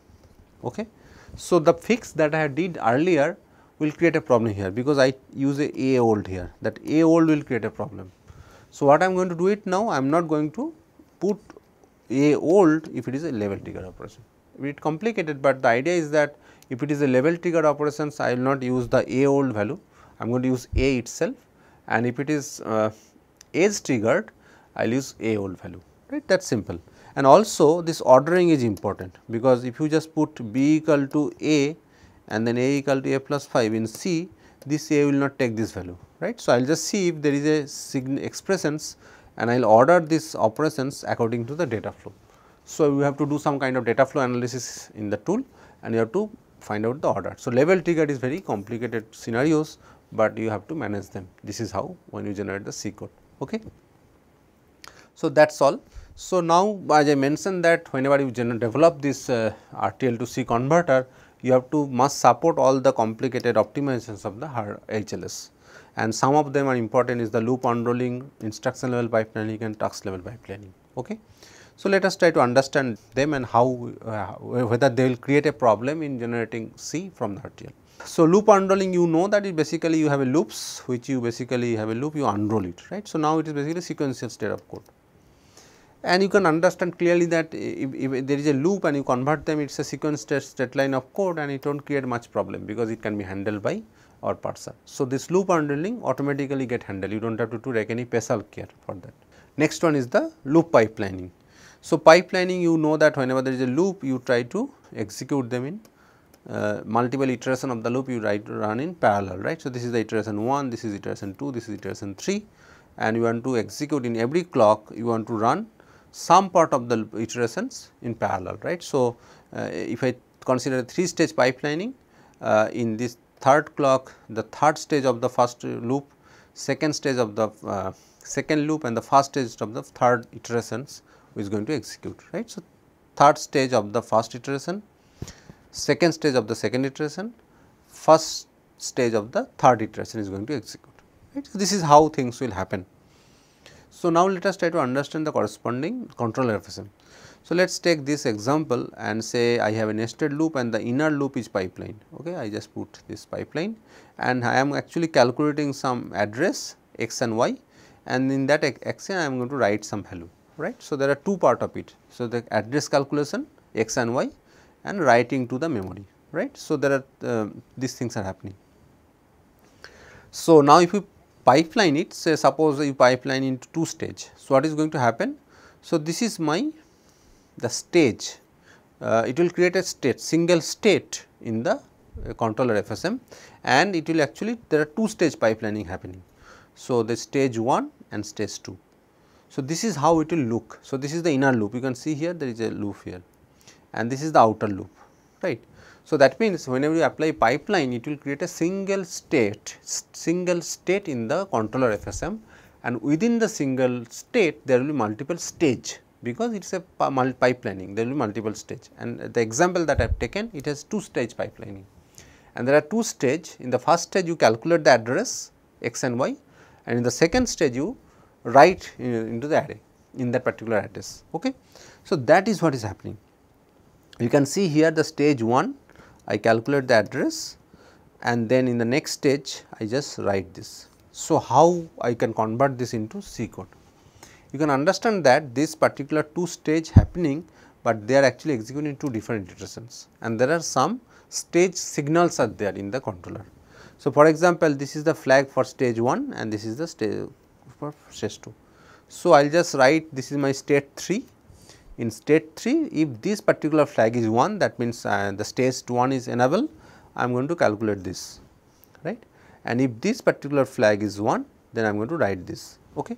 Okay. So, the fix that I did earlier will create a problem here because I use a a old here that a old will create a problem. So, what I am going to do it now I am not going to put a old if it is a level trigger operation. It complicated, but the idea is that if it is a level trigger operations I will not use the a old value I am going to use a itself and if it is uh, is triggered, I will use A old value, right, that is simple. And also this ordering is important because if you just put B equal to A and then A equal to A plus 5 in C, this A will not take this value, right. So, I will just see if there is a expressions and I will order these operations according to the data flow. So, you have to do some kind of data flow analysis in the tool and you have to find out the order. So, level triggered is very complicated scenarios, but you have to manage them. This is how when you generate the C code. Okay. So, that is all. So, now as I mentioned that whenever you develop this uh, RTL to C converter, you have to must support all the complicated optimizations of the HLS and some of them are important is the loop unrolling, instruction level pipelining and task level pipelining. Okay. So, let us try to understand them and how uh, whether they will create a problem in generating C from the RTL. So, loop unrolling you know that it basically you have a loops which you basically have a loop you unroll it right. So, now it is basically sequential state of code and you can understand clearly that if, if there is a loop and you convert them it is a sequence state, state line of code and it will not create much problem because it can be handled by our parser. So, this loop unrolling automatically get handled you do not have to take any special care for that. Next one is the loop pipelining. So, pipelining you know that whenever there is a loop you try to execute them in uh, multiple iteration of the loop you write run in parallel right. So, this is the iteration 1, this is iteration 2, this is iteration 3 and you want to execute in every clock you want to run some part of the iterations in parallel right. So, uh, if I consider 3 stage pipelining uh, in this third clock the third stage of the first loop, second stage of the uh, second loop and the first stage of the third iterations is going to execute right. So, third stage of the first iteration second stage of the second iteration, first stage of the third iteration is going to execute. Right? So, this is how things will happen. So, now let us try to understand the corresponding control FSM. So, let us take this example and say I have a nested loop and the inner loop is pipeline. Okay, I just put this pipeline and I am actually calculating some address x and y and in that x I I am going to write some value. Right. So, there are two part of it. So, the address calculation x and y and writing to the memory right. So, there are uh, these things are happening. So, now if you pipeline it say suppose you pipeline into two stage. So, what is going to happen? So, this is my the stage uh, it will create a state single state in the uh, controller FSM and it will actually there are two stage pipelining happening. So, the stage 1 and stage 2. So, this is how it will look. So, this is the inner loop you can see here there is a loop here and this is the outer loop, right. So, that means whenever you apply pipeline, it will create a single state, single state in the controller FSM and within the single state, there will be multiple stage because it is a pipelining, there will be multiple stage and the example that I have taken, it has two stage pipelining and there are two stage. In the first stage, you calculate the address x and y and in the second stage, you write into the array in that particular address. Okay? So, that is what is happening. You can see here the stage 1, I calculate the address and then in the next stage I just write this. So, how I can convert this into C code? You can understand that this particular two stage happening, but they are actually executing two different iterations and there are some stage signals are there in the controller. So, for example, this is the flag for stage 1 and this is the stage for stage 2. So, I will just write this is my state 3 in state 3, if this particular flag is 1, that means uh, the stage 1 is enabled, I am going to calculate this, right. And if this particular flag is 1, then I am going to write this, okay.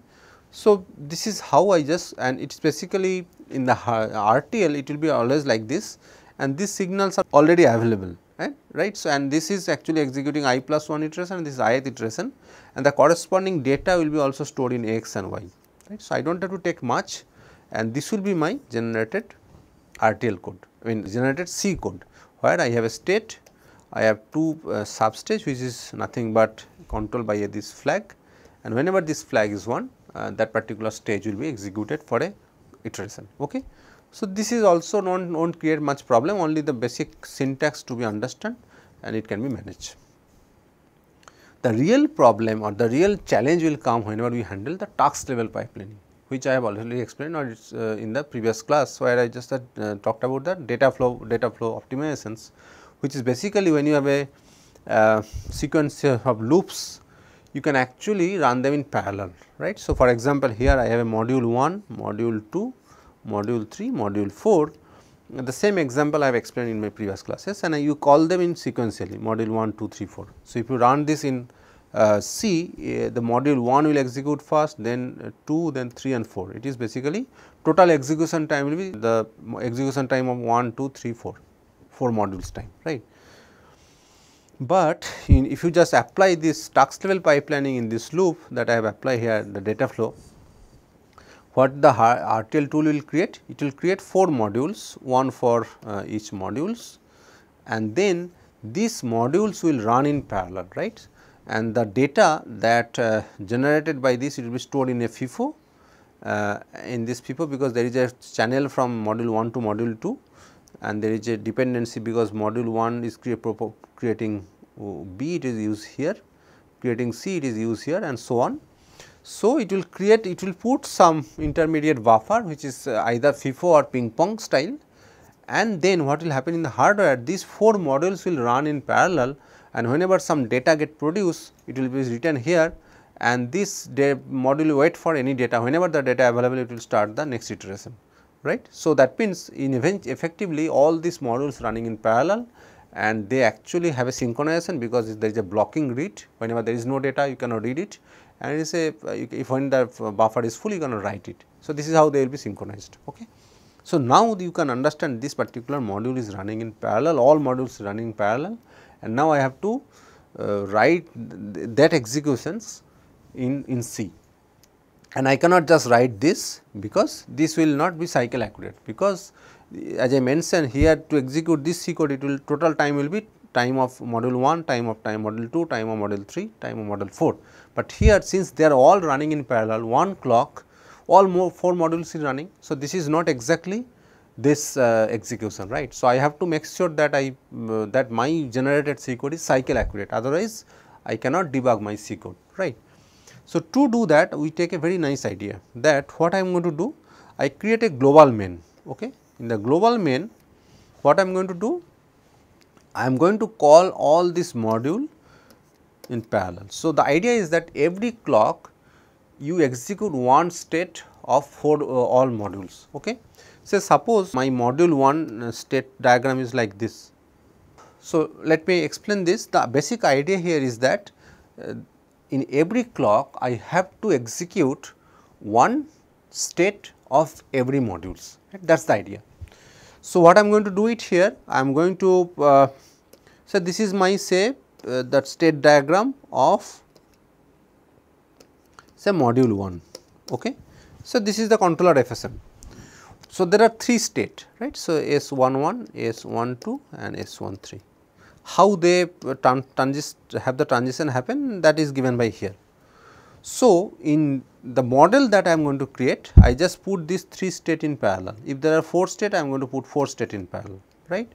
So, this is how I just and it is basically in the RTL it will be always like this and these signals are already available right right. So, and this is actually executing i plus 1 iteration and this is ith iteration and the corresponding data will be also stored in x and y right. So, I do not have to take much and this will be my generated RTL code, I mean generated C code where I have a state, I have two uh, substage which is nothing but controlled by uh, this flag and whenever this flag is 1 uh, that particular stage will be executed for a iteration. Okay. So, this is also not won't create much problem only the basic syntax to be understood and it can be managed. The real problem or the real challenge will come whenever we handle the task level pipelining which I have already explained or it's uh, in the previous class where I just uh, talked about the data flow data flow optimizations which is basically when you have a uh, sequence of loops you can actually run them in parallel right. So, for example, here I have a module 1, module 2, module 3, module 4 the same example I have explained in my previous classes and you call them in sequentially module 1, 2, 3, 4. So, if you run this in uh, C uh, the module 1 will execute first then uh, 2 then 3 and 4 it is basically total execution time will be the execution time of 1 2 3 4 4 modules time right. But in, if you just apply this task level pipelining in this loop that I have applied here the data flow what the RTL tool will create it will create 4 modules one for uh, each modules and then these modules will run in parallel right and the data that uh, generated by this it will be stored in a FIFO uh, in this FIFO because there is a channel from module 1 to module 2 and there is a dependency because module 1 is creating B it is used here creating C it is used here and so on. So, it will create it will put some intermediate buffer which is uh, either FIFO or ping pong style and then what will happen in the hardware these 4 modules will run in parallel and whenever some data get produced it will be written here and this module will wait for any data whenever the data available it will start the next iteration right. So, that means in event effectively all these modules running in parallel and they actually have a synchronization because there is a blocking read whenever there is no data you cannot read it and it is a if when the buffer is full you cannot write it. So, this is how they will be synchronized. Okay. So, now you can understand this particular module is running in parallel all modules running parallel and now I have to uh, write th that executions in, in C and I cannot just write this because this will not be cycle accurate because uh, as I mentioned here to execute this C code it will total time will be time of module 1, time of time module 2, time of module 3, time of module 4. But here since they are all running in parallel one clock all more 4 modules is running. So, this is not exactly this uh, execution right. So, I have to make sure that I uh, that my generated C code is cycle accurate otherwise I cannot debug my C code right. So, to do that we take a very nice idea that what I am going to do I create a global main okay. In the global main what I am going to do I am going to call all this module in parallel. So, the idea is that every clock you execute one state of uh, all modules okay. Say suppose my module 1 uh, state diagram is like this. So, let me explain this. The basic idea here is that uh, in every clock I have to execute one state of every modules. Right? That is the idea. So, what I am going to do it here, I am going to uh, so this is my say uh, that state diagram of say module 1. Okay. So, this is the controller FSM. So, there are 3 state right. So, S 1 1, S 1 2 and S 1 3. How they tran transist have the transition happen that is given by here. So, in the model that I am going to create I just put these 3 state in parallel. If there are 4 state I am going to put 4 state in parallel right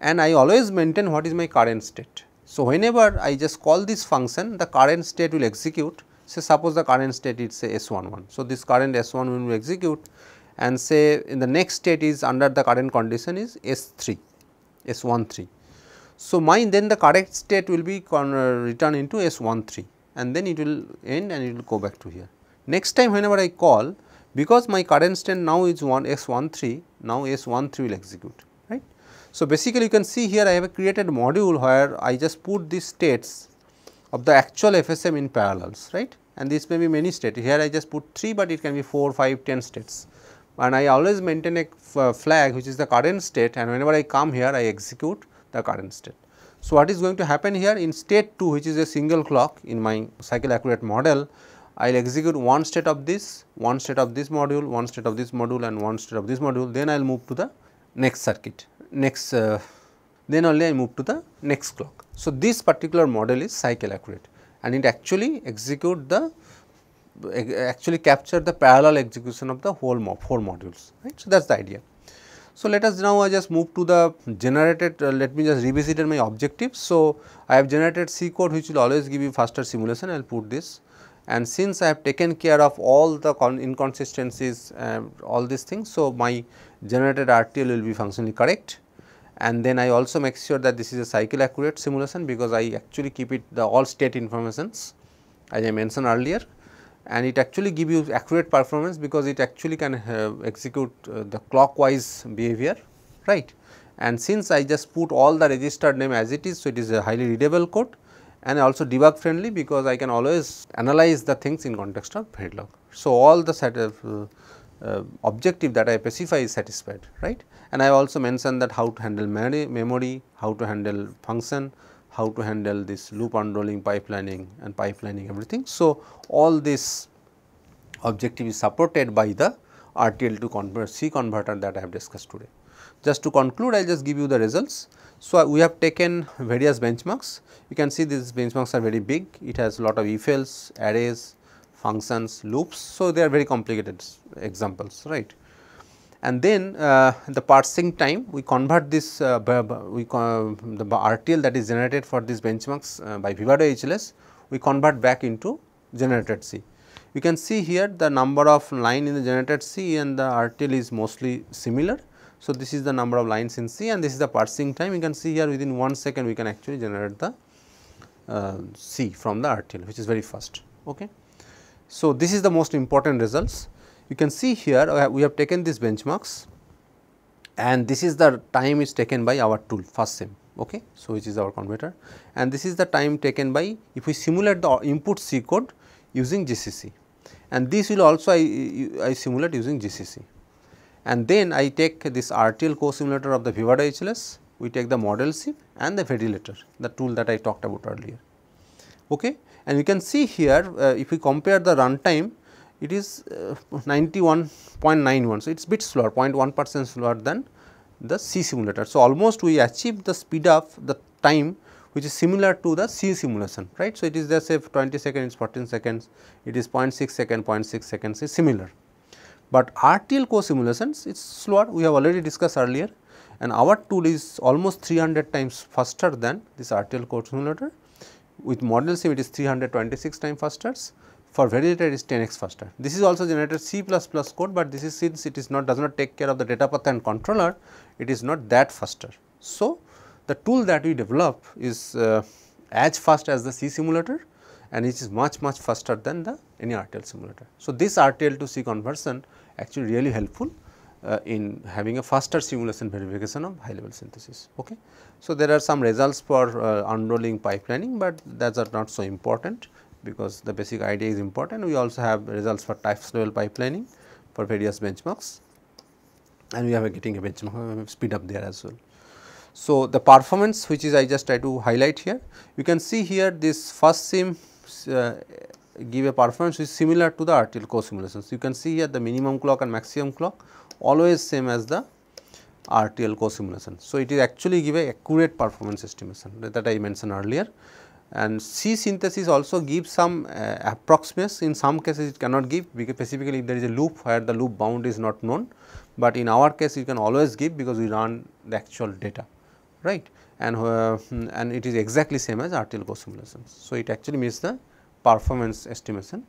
and I always maintain what is my current state. So, whenever I just call this function the current state will execute say suppose the current state is say S 1 1. So, this current S 1 1 will execute and say in the next state is under the current condition is S3, S13. So, mine then the correct state will be uh, returned into S13 and then it will end and it will go back to here. Next time whenever I call because my current state now is one S13 now S13 will execute right. So, basically you can see here I have created module where I just put these states of the actual FSM in parallels right and this may be many states here I just put 3 but it can be 4, 5, 10 states and I always maintain a uh, flag which is the current state and whenever I come here I execute the current state. So, what is going to happen here in state 2 which is a single clock in my cycle accurate model I will execute one state of this, one state of this module, one state of this module and one state of this module then I will move to the next circuit, next uh, then only I move to the next clock. So, this particular model is cycle accurate and it actually execute the actually capture the parallel execution of the whole mo four modules, right. So, that is the idea. So, let us now uh, just move to the generated, uh, let me just revisit my objectives. So, I have generated C code which will always give you faster simulation, I will put this and since I have taken care of all the inconsistencies, uh, all these things. So, my generated RTL will be functionally correct and then I also make sure that this is a cycle accurate simulation because I actually keep it the all state informations as I mentioned earlier and it actually give you accurate performance because it actually can uh, execute uh, the clockwise behavior right and since I just put all the register name as it is so it is a highly readable code and also debug friendly because I can always analyze the things in context of Verilog. So, all the uh, uh, objective that I specify is satisfied right and I also mentioned that how to handle memory, how to handle function, how to handle this loop unrolling, pipelining and pipelining everything. So, all this objective is supported by the RTL to convert C converter that I have discussed today. Just to conclude, I will just give you the results. So, uh, we have taken various benchmarks. You can see these benchmarks are very big. It has lot of if-else, arrays, functions, loops. So, they are very complicated examples, right and then uh, the parsing time we convert this uh, we the RTL that is generated for these benchmarks uh, by Vivado HLS we convert back into generated C. You can see here the number of line in the generated C and the RTL is mostly similar. So, this is the number of lines in C and this is the parsing time you can see here within 1 second we can actually generate the uh, C from the RTL which is very fast. Okay. So, this is the most important results you can see here uh, we have taken these benchmarks and this is the time is taken by our tool first sim okay so which is our converter and this is the time taken by if we simulate the input c code using gcc and this will also i i simulate using gcc and then i take this rtl co-simulator of the Vivado hls we take the model sim and the ventilator the tool that i talked about earlier okay and you can see here uh, if we compare the runtime it is 91.91. Uh, so, it is bit slower 0.1 percent slower than the C simulator. So, almost we achieve the speed of the time which is similar to the C simulation right. So, it is the say 20 seconds, 14 seconds, it is 0.6 second, 0.6 seconds is similar. But RTL co-simulations it is slower we have already discussed earlier and our tool is almost 300 times faster than this RTL co-simulator with model sim it is 326 times faster for validator is 10x faster. This is also generated C++ code, but this is since it is not does not take care of the data path and controller, it is not that faster. So, the tool that we develop is uh, as fast as the C simulator and it is much much faster than the any RTL simulator. So, this RTL to C conversion actually really helpful uh, in having a faster simulation verification of high level synthesis. Okay. So, there are some results for uh, unrolling pipelining, but that are not so important because the basic idea is important. We also have results for type level pipelining for various benchmarks and we are getting a benchmark uh, speed up there as well. So, the performance which is I just try to highlight here, you can see here this first sim uh, give a performance is similar to the RTL co-simulations. You can see here the minimum clock and maximum clock always same as the RTL co-simulation. So, it is actually give a accurate performance estimation that I mentioned earlier and C synthesis also gives some uh, approximates in some cases it cannot give because specifically if there is a loop where the loop bound is not known, but in our case you can always give because we run the actual data right and uh, hmm, and it is exactly same as RTL Go simulations. So, it actually meets the performance estimation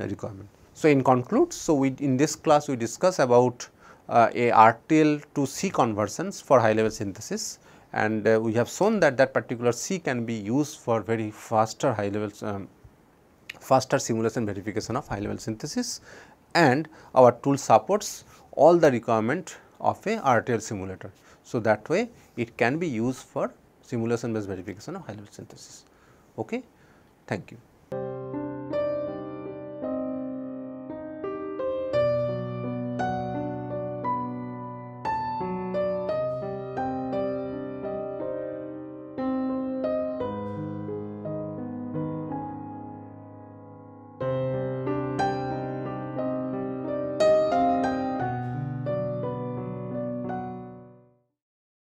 uh, requirement. So, in concludes, so we in this class we discuss about uh, a RTL to C conversions for high level synthesis and uh, we have shown that that particular C can be used for very faster high level um, faster simulation verification of high level synthesis and our tool supports all the requirement of a RTL simulator. So, that way it can be used for simulation based verification of high level synthesis. Okay? Thank you.